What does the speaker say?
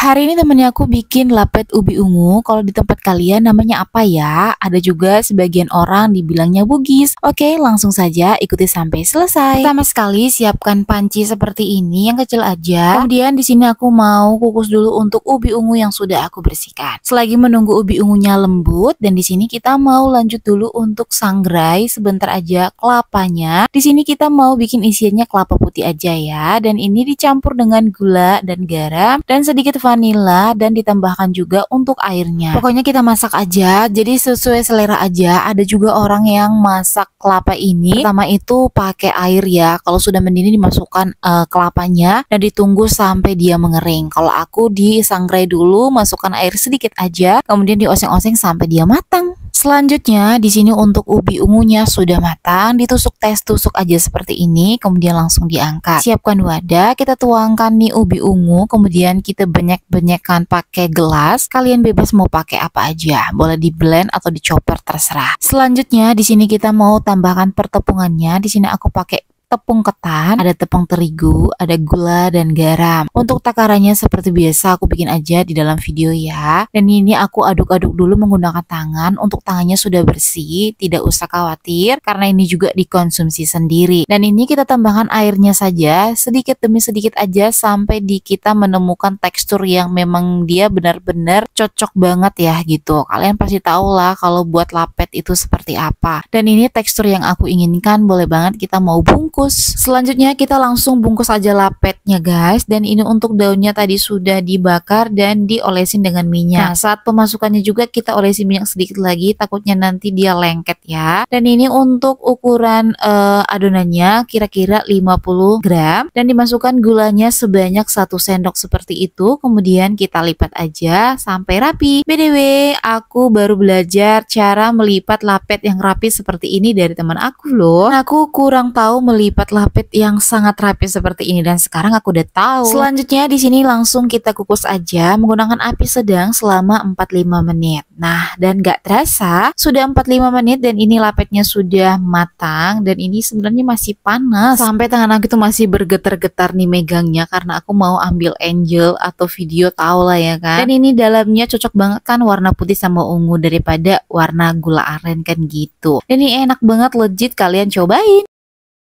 Hari ini temennya aku bikin lapet ubi ungu. Kalau di tempat kalian namanya apa ya? Ada juga sebagian orang dibilangnya bugis. Oke, langsung saja ikuti sampai selesai. Pertama sekali siapkan panci seperti ini yang kecil aja. Kemudian di sini aku mau kukus dulu untuk ubi ungu yang sudah aku bersihkan. Selagi menunggu ubi ungunya lembut dan di sini kita mau lanjut dulu untuk sangrai sebentar aja kelapanya. Di sini kita mau bikin isiannya kelapa putih aja ya dan ini dicampur dengan gula dan garam dan sedikit vanila dan ditambahkan juga untuk airnya. Pokoknya kita masak aja, jadi sesuai selera aja. Ada juga orang yang masak kelapa ini, pertama itu pakai air ya. Kalau sudah mendidih dimasukkan uh, kelapanya dan ditunggu sampai dia mengering. Kalau aku disangrai dulu, masukkan air sedikit aja, kemudian dioseng-oseng sampai dia matang. Selanjutnya, di sini untuk ubi ungunya sudah matang, ditusuk tes tusuk aja seperti ini, kemudian langsung diangkat. Siapkan wadah, kita tuangkan nih ubi ungu, kemudian kita banyak-banyakkan pakai gelas. Kalian bebas mau pakai apa aja, boleh di blend atau dicoper terserah. Selanjutnya, di sini kita mau tambahkan pertepungannya. Di sini aku pakai tepung ketan, ada tepung terigu, ada gula dan garam. Untuk takarannya seperti biasa aku bikin aja di dalam video ya. Dan ini aku aduk-aduk dulu menggunakan tangan. Untuk tangannya sudah bersih, tidak usah khawatir karena ini juga dikonsumsi sendiri. Dan ini kita tambahkan airnya saja sedikit demi sedikit aja sampai di kita menemukan tekstur yang memang dia benar-benar cocok banget ya gitu. Kalian pasti tahu lah kalau buat lapet itu seperti apa. Dan ini tekstur yang aku inginkan boleh banget kita mau bungkus dibungkus. Selanjutnya kita langsung bungkus aja lapetnya guys. Dan ini untuk daunnya tadi sudah dibakar dan diolesin dengan minyak. Nah, saat pemasukannya juga kita olesi minyak sedikit lagi takutnya nanti dia lengket ya. Dan ini untuk ukuran uh, adonannya kira-kira 50 gram dan dimasukkan gulanya sebanyak satu sendok seperti itu. Kemudian kita lipat aja sampai rapi. BDW, aku baru belajar cara melipat lapet yang rapi seperti ini dari teman aku loh. Nah, aku kurang tahu melipat lipat lapit yang sangat rapi seperti ini dan sekarang aku udah tahu. Selanjutnya di sini langsung kita kukus aja menggunakan api sedang selama 45 menit. Nah, dan gak terasa sudah 45 menit dan ini lapetnya sudah matang dan ini sebenarnya masih panas. Sampai tangan aku itu masih bergetar-getar nih megangnya karena aku mau ambil angel atau video tau lah ya kan. Dan ini dalamnya cocok banget kan warna putih sama ungu daripada warna gula aren kan gitu. Dan ini enak banget legit kalian cobain.